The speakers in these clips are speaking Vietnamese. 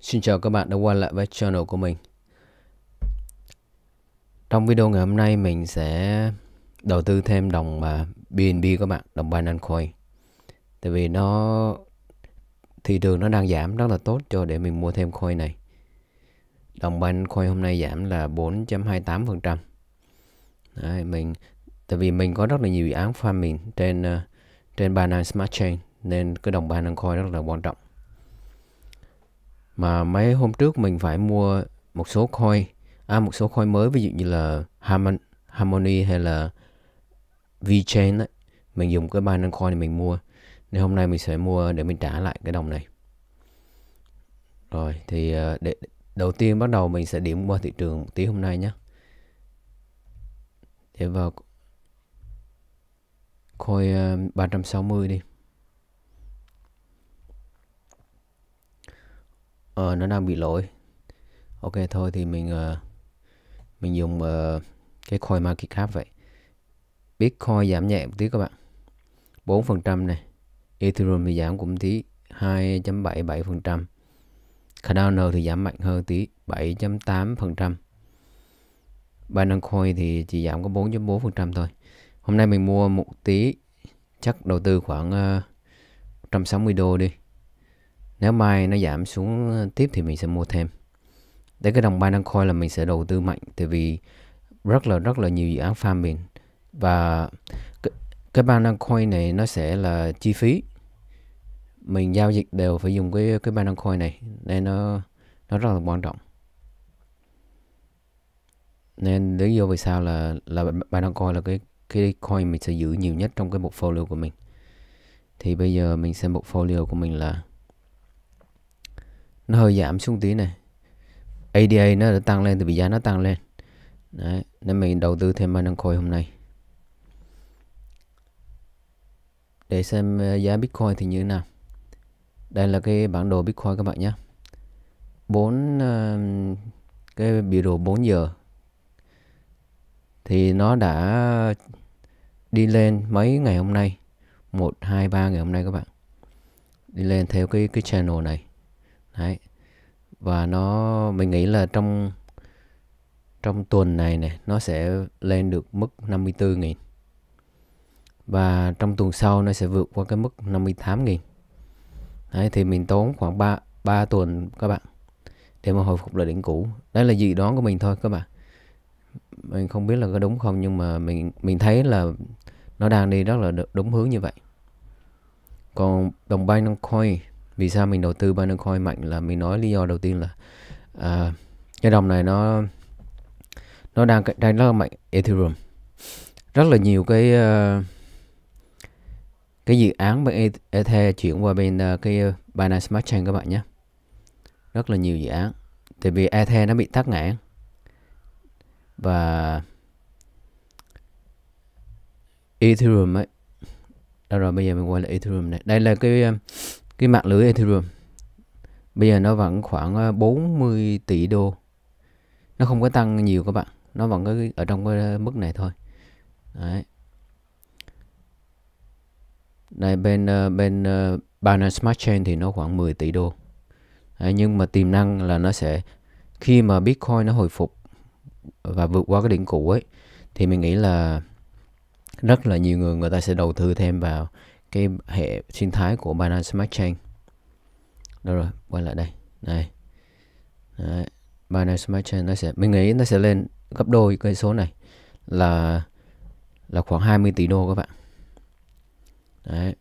Xin chào các bạn đã quay lại với channel của mình Trong video ngày hôm nay mình sẽ đầu tư thêm đồng mà BNB các bạn, đồng Binance Coin Tại vì nó thị trường nó đang giảm rất là tốt cho để mình mua thêm coin này Đồng Binance Coin hôm nay giảm là 4.28% Đấy, mình Tại vì mình có rất là nhiều dự án farming trên à, trên Binance Smart Chain nên cái đồng Binance Coin rất là quan trọng mà mấy hôm trước mình phải mua một số coin à một số coin mới ví dụ như là Harmony hay là VeChain ấy. mình dùng cái Binance Coin thì mình mua nên hôm nay mình sẽ mua để mình trả lại cái đồng này rồi thì ờ, để đầu tiên bắt đầu mình sẽ điểm qua thị trường một tí hôm nay nhé để vào coin 360 ờ, đi ờ, nó đang bị lỗi ok thôi thì mình uh, mình dùng uh, cái coin market cap vậy bitcoin giảm nhẹ một tí các bạn 4% này ethereum thì giảm cũng tí 2.77% Cardano thì giảm mạnh hơn tí 7.8% Binance Coin thì chỉ giảm có 4.4% thôi Hôm nay mình mua một tí chắc đầu tư khoảng ờ, uh, 160 đô đi nếu mai nó giảm xuống ờ, tiếp thì mình sẽ mua thêm để cái đồng Binance Coin là mình sẽ đầu tư mạnh tại vì rất là rất là nhiều dự án farm mình và cái, cái Binance Coin này nó sẽ là chi phí mình giao dịch đều phải dùng cái cái Binance Coin này nên nó nó rất là quan trọng nên lý do vì sao là là Binance Coin là cái cái coin mình sẽ giữ nhiều nhất trong cái portfolio của mình thì bây giờ mình xem portfolio của mình là nó hơi giảm xuống tí này ADA nó đã tăng lên thì bị giá nó tăng lên Đấy, nên mình đầu tư thêm Binance Coin hôm nay để xem ờ, giá Bitcoin thì như thế nào đây là cái bản đồ Bitcoin các bạn nhé 4 ờ, cái biểu đồ 4 giờ thì nó đã đi lên mấy ngày hôm nay 1 2 3 ngày hôm nay các bạn đi lên theo cái cái channel này đấy và nó mình nghĩ là trong trong tuần này này nó sẽ lên được mức 54.000 và trong tuần sau nó sẽ vượt qua cái mức 58.000 đấy thì mình tốn khoảng 3 3 tuần các bạn để mà hồi phục lại đỉnh cũ đấy là dự đoán của mình thôi các bạn mình không biết là có đúng không nhưng mà mình mình thấy là nó đang đi rất là đúng hướng như vậy còn đồng Binance Coin vì sao mình đầu tư Bitcoin mạnh là mình nói lý do đầu tiên là uh, cái đồng này nó nó đang đang rất là mạnh Ethereum rất là nhiều cái uh, cái dự án bên e-, Ether chuyển qua bên uh, cái ờ, Binance Smart Chain các bạn nhé rất là nhiều dự án tại vì Ether nó bị tắc nghẽn và Ethereum ấy đó rồi bây giờ mình quay lại Ethereum này đây là cái cái mạng lưới Ethereum bây giờ nó vẫn khoảng 40 ờ, tỷ đô nó không có tăng nhiều các bạn nó vẫn có ở trong cái mức này thôi đấy đây bên ờ, bên ờ, Binance Smart Chain thì nó khoảng 10 tỷ đô đấy, nhưng mà tiềm năng là nó sẽ khi mà Bitcoin nó hồi phục và vượt qua cái đỉnh cũ ấy thì mình nghĩ là rất là nhiều người người ta sẽ đầu tư thêm vào cái hệ sinh thái của Binance Smart Chain đâu rồi quay lại đây này Đấy. Binance Smart Chain nó sẽ mình nghĩ nó sẽ lên gấp đôi cái số này là là khoảng 20 tỷ đô các bạn Đấy.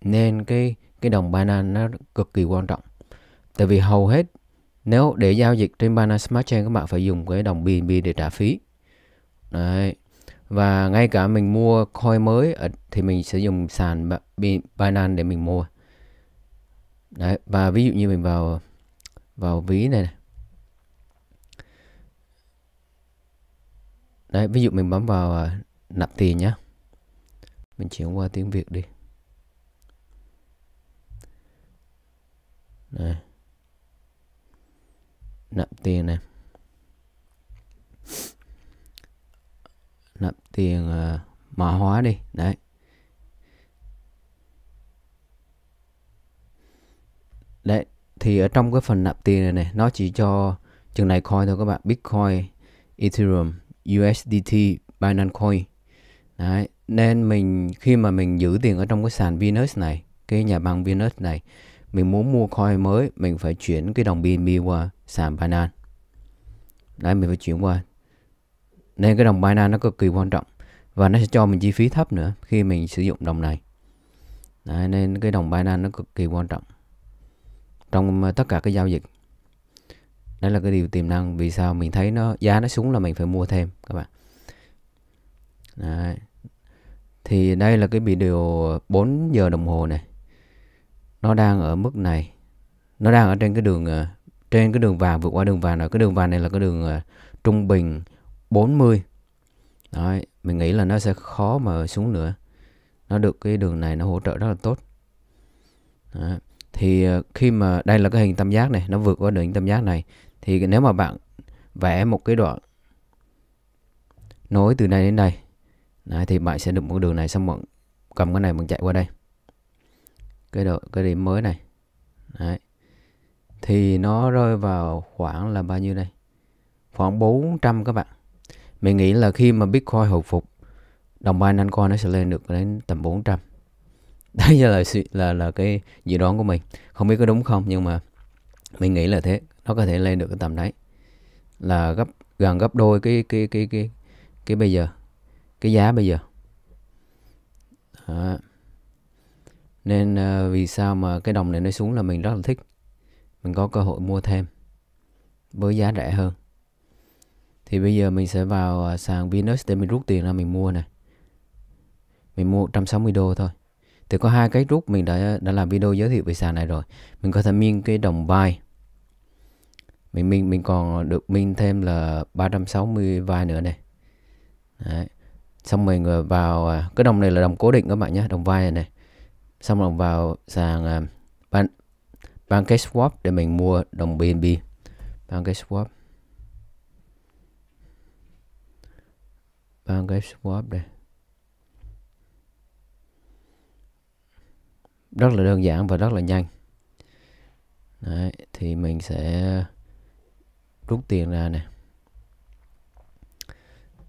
nên cái cái đồng Binance nó cực kỳ quan trọng tại vì hầu hết nếu để giao dịch trên Binance Smart Chain các bạn phải dùng cái đồng BNB để trả phí đấy và ngay cả mình mua coin mới thì mình sử dụng sàn Binance để mình mua Đấy, và ví dụ như mình vào vào ví này, này. Đấy, ví dụ mình bấm vào à, nạp tiền nhé mình chuyển qua tiếng Việt đi này nạp tiền này tiền uh, ờ, mã hóa đi đấy đấy thì ở trong cái phần nạp tiền này, này nó chỉ cho chừng này coin thôi các bạn Bitcoin Ethereum USDT Binance Coin đấy nên mình khi mà mình giữ tiền ở trong cái sàn Venus này cái nhà băng Venus này mình muốn mua coin mới mình phải chuyển cái đồng BNB qua sàn Binance đấy mình phải chuyển qua nên cái đồng Binance nó cực kỳ quan trọng và nó sẽ cho mình chi phí thấp nữa khi mình sử dụng đồng này. Đấy, nên cái đồng Binance nó cực kỳ quan trọng trong ờ, tất cả các giao dịch. Đấy là cái điều tiềm năng vì sao mình thấy nó giá nó xuống là mình phải mua thêm các bạn. Đấy. Thì đây là cái video 4 giờ đồng hồ này. Nó đang ở mức này. Nó đang ở trên cái đường ờ, trên cái đường vàng vượt qua đường vàng rồi. Cái đường vàng này là cái đường ờ, trung bình 40 Đấy, mình nghĩ là nó sẽ khó mà xuống nữa nó được cái đường này nó hỗ trợ rất là tốt Đấy. thì ờ, khi mà đây là cái hình tam giác này nó vượt qua đường hình tam giác này thì nếu mà bạn vẽ một cái đoạn nối từ đây đến đây Đấy, thì bạn sẽ được một đường này xong bạn cầm cái này bạn chạy qua đây cái độ cái điểm mới này Đấy. thì nó rơi vào khoảng là bao nhiêu đây khoảng 400 các bạn mình nghĩ là khi mà Bitcoin hồi phục Đồng Binance Coin nó sẽ lên được đến tầm 400 Đấy là, là là cái dự đoán của mình Không biết có đúng không nhưng mà Mình nghĩ là thế Nó có thể lên được cái tầm đấy Là gấp gần gấp đôi cái cái cái cái cái bây giờ cái giá bây giờ đó. nên uh, vì sao mà cái đồng này nó xuống là mình rất là thích mình có cơ hội mua thêm với giá rẻ hơn thì bây giờ mình sẽ vào à, sàn Venus để mình rút tiền ra mình mua nè mình mua 160 đô thôi thì có hai cách rút mình đã đã làm video giới thiệu về sàn này rồi mình có thể min cái đồng vai mình mình mình còn được min thêm là 360 vai nữa này Đấy. xong mình à, vào à, cái đồng này là đồng cố định các bạn nhé đồng vai này này xong rồi vào sàn ban ban swap để mình mua đồng BNB ban swap vào vâng, cái swap đây rất là đơn giản và rất là nhanh Đấy, thì mình sẽ rút tiền ra nè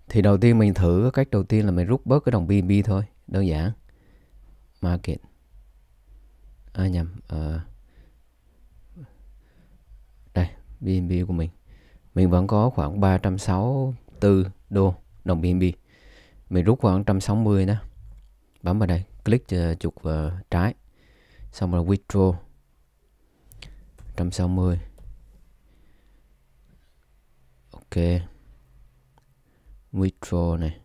thì đầu tiên mình thử cách đầu tiên là mình rút bớt cái đồng BNB thôi đơn giản market à nhầm à, đây BNB của mình mình vẫn có khoảng 364 đô đồng BNB mình rút khoảng 160 đó bấm vào đây click ờ, chuột vào ờ, trái xong rồi withdraw 160 ok withdraw này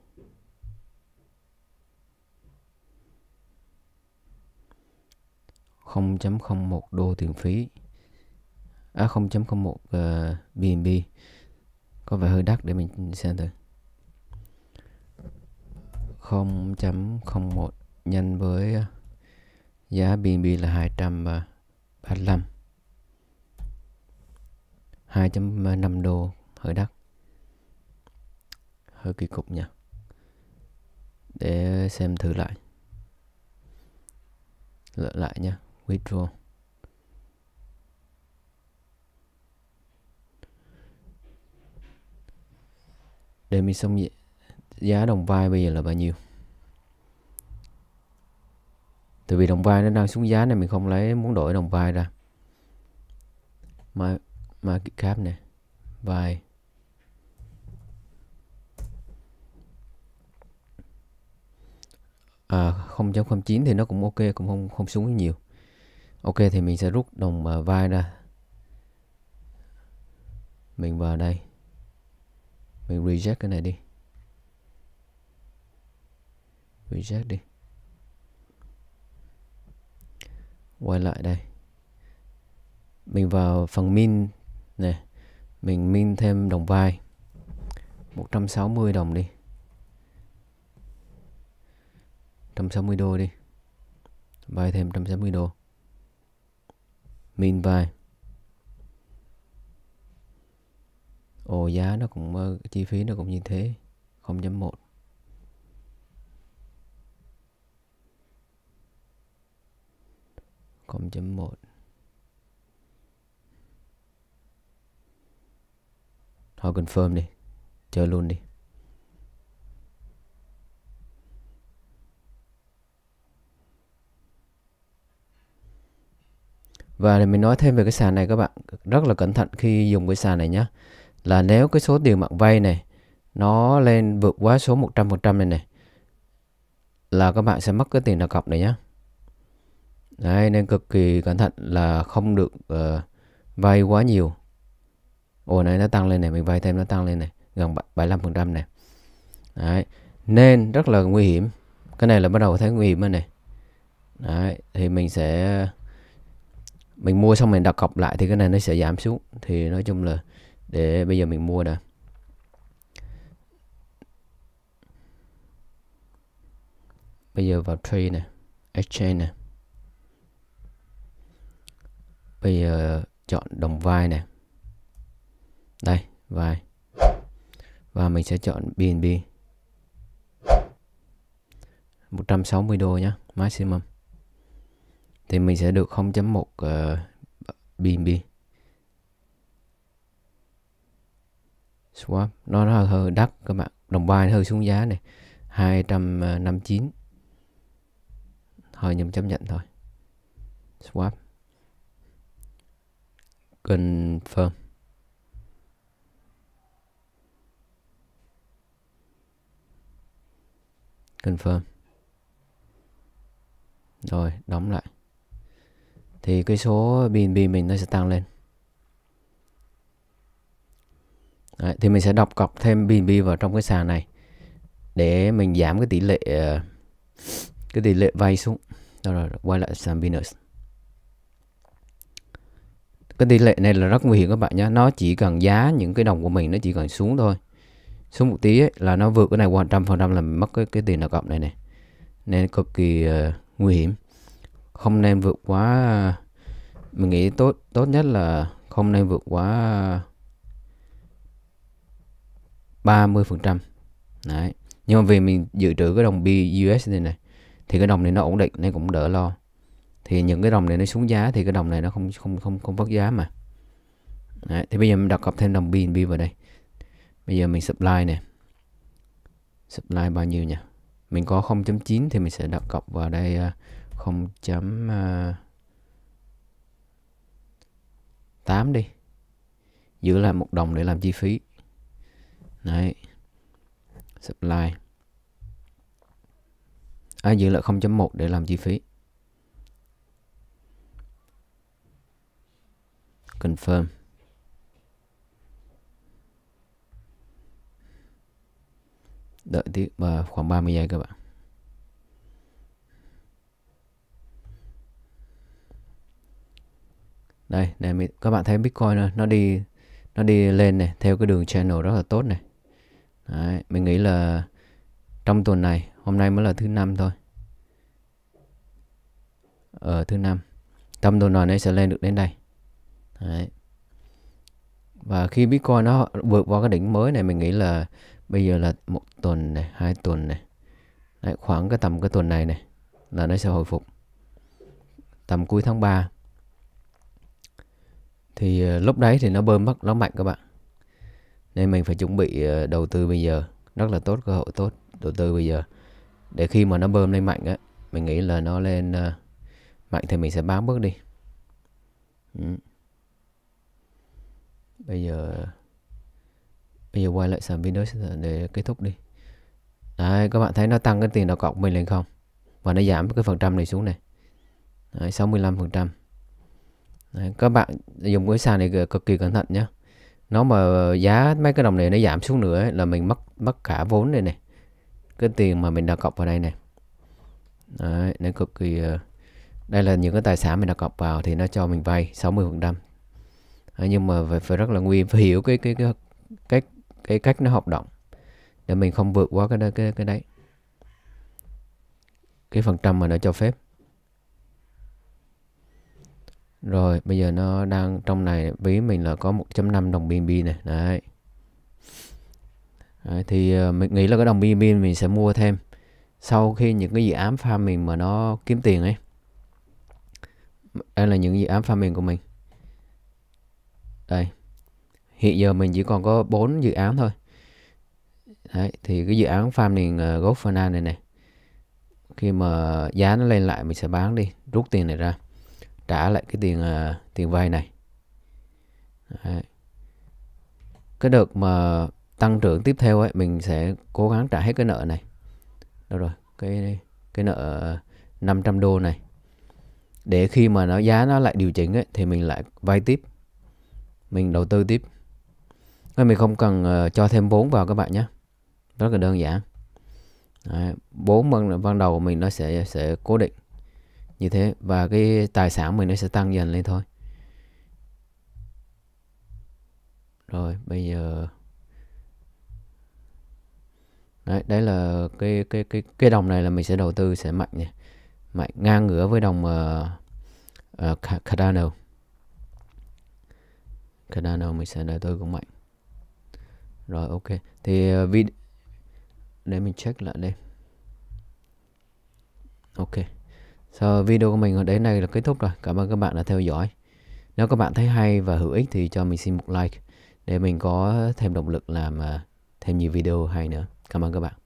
không chấm không một đô tiền phí à không chấm không một BNB ờ, có vẻ hơi đắt để mình xem thử 0.01 nhân với à, giá BNB là 235 2.5 đô hơi đắt hơi kỳ cục nha để xem thử lại lựa lại nhé withdraw để mình xong vậy giá đồng vai bây giờ là bao nhiêu tại vì đồng vai nó đang xuống giá này mình không lấy muốn đổi đồng vai ra mà market cap này vai à, 0.09 thì nó cũng ok cũng không không xuống nhiều ok thì mình sẽ rút đồng à, vai ra mình vào đây mình reject cái này đi reject đi quay lại đây mình vào phần min này mình min thêm đồng vai 160 đồng đi 160 đô đi vai thêm 160 đô min vai ồ giá nó cũng ờ, chi phí nó cũng như thế 0.1 0.1 Thôi confirm đi Chơi luôn đi Và để mình nói thêm về cái sàn này các bạn Rất là cẩn thận khi dùng cái sàn này nhé Là nếu cái số tiền bạn vay này Nó lên vượt quá số 100% này này Là các bạn sẽ mất cái tiền đặt cọc này nhé Đấy, nên cực kỳ cẩn thận là không được uh, vay quá nhiều. Ồ này nó tăng lên này, mình vay thêm nó tăng lên này, gần 75% này. Đấy, nên rất là nguy hiểm. Cái này là bắt đầu thấy nguy hiểm rồi này. Đấy, thì mình sẽ mình mua xong mình đặt cọc lại thì cái này nó sẽ giảm xuống. Thì nói chung là để bây giờ mình mua đã. Bây giờ vào trade này, exchange này bây giờ chọn đồng vai này đây vai và mình sẽ chọn BNB 160 đô nhé maximum thì mình sẽ được 0.1 uh, BNB swap nó, nó hơi, hơi đắt các bạn đồng vai hơi xuống giá này 259 thôi nhưng chấp nhận thôi swap confirm confirm rồi đóng lại thì cái số BNB mình nó sẽ tăng lên Đấy, thì mình sẽ đọc cọc thêm BNB vào trong cái sàn này để mình giảm cái tỷ lệ ờ, cái tỷ lệ vay xuống rồi, rồi quay lại sàn Binance cái tỷ lệ này là rất nguy hiểm các bạn nhé nó chỉ cần giá những cái đồng của mình nó chỉ cần xuống thôi xuống một tí ấy, là nó vượt cái này qua trăm phần trăm là mình mất cái cái tiền đặt cộng này này nên cực kỳ uh, nguy hiểm không nên vượt quá mình nghĩ tốt tốt nhất là không nên vượt quá 30 phần trăm đấy nhưng mà vì mình dự trữ cái đồng bi USD này thì cái đồng này nó ổn định nên cũng đỡ lo thì những cái đồng này nó xuống giá thì cái đồng này nó không không không không vất giá mà Đấy, thì bây giờ mình đặt cọc thêm đồng BNB vào đây bây giờ mình supply này. supply bao nhiêu nhỉ mình có 0.9 thì mình sẽ đặt cọc vào đây 0. À, 8 à, đi giữ lại một đồng để làm chi phí đấy supply à, giữ lại 0.1 để làm chi phí confirm đợi tiếp uh, ờ, khoảng 30 giây các bạn đây này các bạn thấy bitcoin này, nó đi nó đi lên này theo cái đường channel rất là tốt này Đấy, mình nghĩ là trong tuần này hôm nay mới là thứ năm thôi ở ờ, thứ năm tâm tuần này sẽ lên được đến đây Đấy. Và khi Bitcoin nó vượt qua cái đỉnh mới này mình nghĩ là bây giờ là một tuần này, hai tuần này. Đấy, khoảng cái tầm cái tuần này này là nó sẽ hồi phục. Tầm cuối tháng 3 thì ờ, lúc đấy thì nó bơm mất nó mạnh các bạn. Nên mình phải chuẩn bị ờ, đầu tư bây giờ, rất là tốt cơ hội tốt đầu tư bây giờ. Để khi mà nó bơm lên mạnh á, mình nghĩ là nó lên ờ, mạnh thì mình sẽ bán bước đi. Ừ bây giờ bây giờ quay lại sàn Binance để kết thúc đi đấy các bạn thấy nó tăng cái tiền đặt cọc mình lên không và nó giảm cái phần trăm này xuống này đấy, 65 phần trăm các bạn dùng cái sàn này cực kỳ cẩn thận nhé nó mà giá mấy cái đồng này nó giảm xuống nữa ấy, là mình mất mất cả vốn này này cái tiền mà mình đặt cọc vào đây này đấy nó cực kỳ ờ, đây là những cái tài sản mình đặt cọc vào thì nó cho mình vay 60 phần trăm à, nhưng mà phải, phải rất là nguy hiểm phải hiểu cái cái cái cách cái cách nó hoạt động để mình không vượt quá cái cái cái đấy cái phần trăm mà nó cho phép rồi bây giờ nó đang trong này ví mình là có 1.5 đồng BNB này đấy. đấy thì ờ, mình nghĩ là cái đồng BNB mình sẽ mua thêm sau khi những cái dự án farming mà nó kiếm tiền ấy đây là những dự án farming của mình đây hiện giờ mình chỉ còn có 4 dự án thôi đấy thì cái dự án farm uh, ờ, gốc Fernand này này khi mà giá nó lên lại mình sẽ bán đi rút tiền này ra trả lại cái tiền uh, tiền vay này đấy. cái đợt mà tăng trưởng tiếp theo ấy mình sẽ cố gắng trả hết cái nợ này đâu rồi cái cái nợ 500 ờ, đô này để khi mà nó giá nó lại điều chỉnh ấy, thì mình lại vay tiếp mình đầu tư tiếp nên mình không cần uh, cho thêm vốn vào các bạn nhé rất là đơn giản Đấy, vốn ban, ban đầu mình nó sẽ sẽ cố định như thế và cái tài sản mình nó sẽ tăng dần lên thôi rồi bây giờ đấy, đấy là cái cái cái cái đồng này là mình sẽ đầu tư sẽ mạnh này mạnh ngang ngửa với đồng uh, uh, Cardano cái mình sẽ để tôi cũng mạnh rồi ok thì uh, vid để mình check lại đây ok so video của mình ở đến đây là kết thúc rồi cảm ơn các bạn đã theo dõi nếu các bạn thấy hay và hữu ích thì cho mình xin một like để mình có thêm động lực làm uh, thêm nhiều video hay nữa cảm ơn các bạn